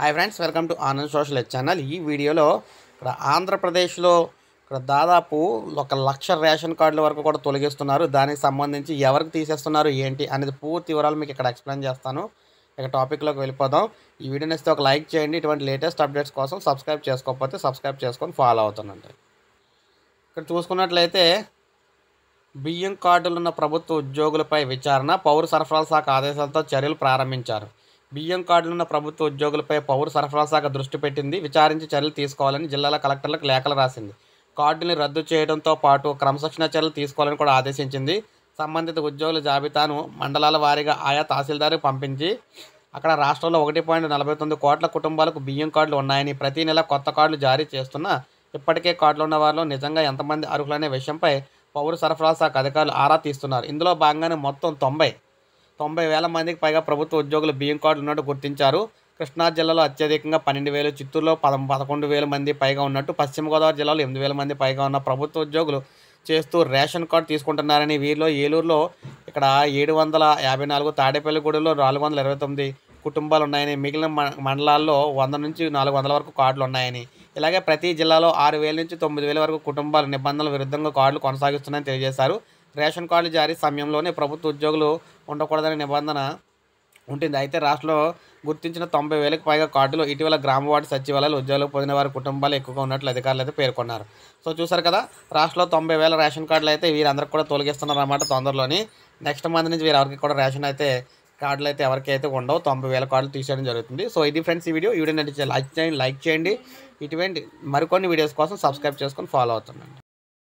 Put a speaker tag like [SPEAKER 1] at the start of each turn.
[SPEAKER 1] hi friends welcome to Anand social channel ఈ వీడియోలో ఇక్కడ ఆంధ్రప్రదేశ్లో ఇక్కడ దాదాపు ఒక లక్ష రేషన్ కార్డుల వరకు కూడా తొలగిస్తున్నారు దానికి సంబంధించి ఎవరికి తీసేస్తున్నారు ఏంటి అనేది పూర్తి వివరాలు మీకు ఇక్కడ ఎక్స్ప్లెయిన్ చేస్తాను ఇక టాపిక్లోకి వెళ్ళిపోదాం ఈ వీడియో నేస్తే ఒక లైక్ చేయండి ఇటువంటి లేటెస్ట్ అప్డేట్స్ కోసం సబ్స్క్రైబ్ చేసుకోకపోతే సబ్స్క్రైబ్ చేసుకొని ఫాలో అవుతానండి ఇక్కడ చూసుకున్నట్లయితే బియ్యం కార్డులున్న ప్రభుత్వ ఉద్యోగులపై విచారణ పౌర సరఫరాల శాఖ ఆదేశాలతో చర్యలు ప్రారంభించారు బియ్యం కార్డులున్న ప్రభుత్వ ఉద్యోగులపై పౌర సరఫరా శాఖ దృష్టి పెట్టింది విచారించి చర్యలు తీసుకోవాలని జిల్లాల కలెక్టర్లకు లేఖలు రాసింది కార్డుని రద్దు చేయడంతో పాటు క్రమశిక్షణ చర్యలు తీసుకోవాలని కూడా ఆదేశించింది సంబంధిత ఉద్యోగుల జాబితాను మండలాల వారీగా ఆయా తహసీల్దారు పంపించి అక్కడ రాష్ట్రంలో ఒకటి పాయింట్ నలభై తొమ్మిది కోట్ల కుటుంబాలకు బియ్యం కార్డులు ఉన్నాయని ప్రతి నెల కొత్త కార్డులు జారీ చేస్తున్నా ఇప్పటికే కార్డులు ఉన్న వారిలో నిజంగా ఎంతమంది అర్హులనే విషయంపై పౌర సరఫరా శాఖ అధికారులు ఆరా తీస్తున్నారు ఇందులో భాగంగానే మొత్తం తొంభై తొంభై వేల మందికి పైగా ప్రభుత్వ ఉద్యోగులు బియ్యం కార్డులు ఉన్నట్టు గుర్తించారు కృష్ణా జిల్లాలో అత్యధికంగా పన్నెండు వేలు చిత్తూరులో పద పదకొండు వేల మంది పైగా ఉన్నట్టు పశ్చిమ గోదావరి జిల్లాలో ఎనిమిది వేల మంది పైగా ఉన్న ప్రభుత్వ ఉద్యోగులు చేస్తూ రేషన్ కార్డు తీసుకుంటున్నారని వీరిలో ఏలూరులో ఇక్కడ ఏడు వందల యాభై నాలుగు తాడేపల్లిగూడలో నాలుగు వందల ఇరవై తొమ్మిది కుటుంబాలు ఉన్నాయని మిగిలిన మండలాల్లో వంద నుంచి నాలుగు వందల వరకు కార్డులు ఉన్నాయని ఇలాగే ప్రతి జిల్లాలో ఆరు వేల నుంచి తొమ్మిది వేల వరకు కుటుంబాలు నిబంధనల విరుద్ధంగా కార్డులు కొనసాగిస్తున్నాయని తెలియజేశారు రేషన్ కార్డులు జారీ సమయంలోనే ప్రభుత్వ ఉద్యోగులు ఉండకూడదనే నిబంధన ఉంటుంది అయితే రాష్ట్రంలో గుర్తించిన తొంభై వేలకు పైగా కార్డులు ఇటీవల గ్రామ వార్డు సచివాలయాలు ఉద్యోగాలు పొందిన వారి కుటుంబాలు ఎక్కువగా ఉన్నట్లు అధికారులు అయితే పేర్కొన్నారు సో చూసారు కదా రాష్ట్రంలో తొంభై వేల రేషన్ కార్డులు అయితే వీరందరికీ కూడా తొలగిస్తున్నారు అన్నమాట తొందరలోని నెక్స్ట్ మంత్ నుంచి వీరెవరికి కూడా రేషన్ అయితే కార్డులు అయితే ఎవరికైతే ఉండవు తొంభై వేల కార్డులు తీసేయడం జరుగుతుంది సో ఇది ఫ్రెండ్స్ ఈ వీడియో ఈ వీడియో నడిచే లైక్ చేయండి లైక్ చేయండి ఇటువంటి మరికొన్ని వీడియోస్ కోసం సబ్స్క్రైబ్ చేసుకొని ఫాలో అవుతుందండి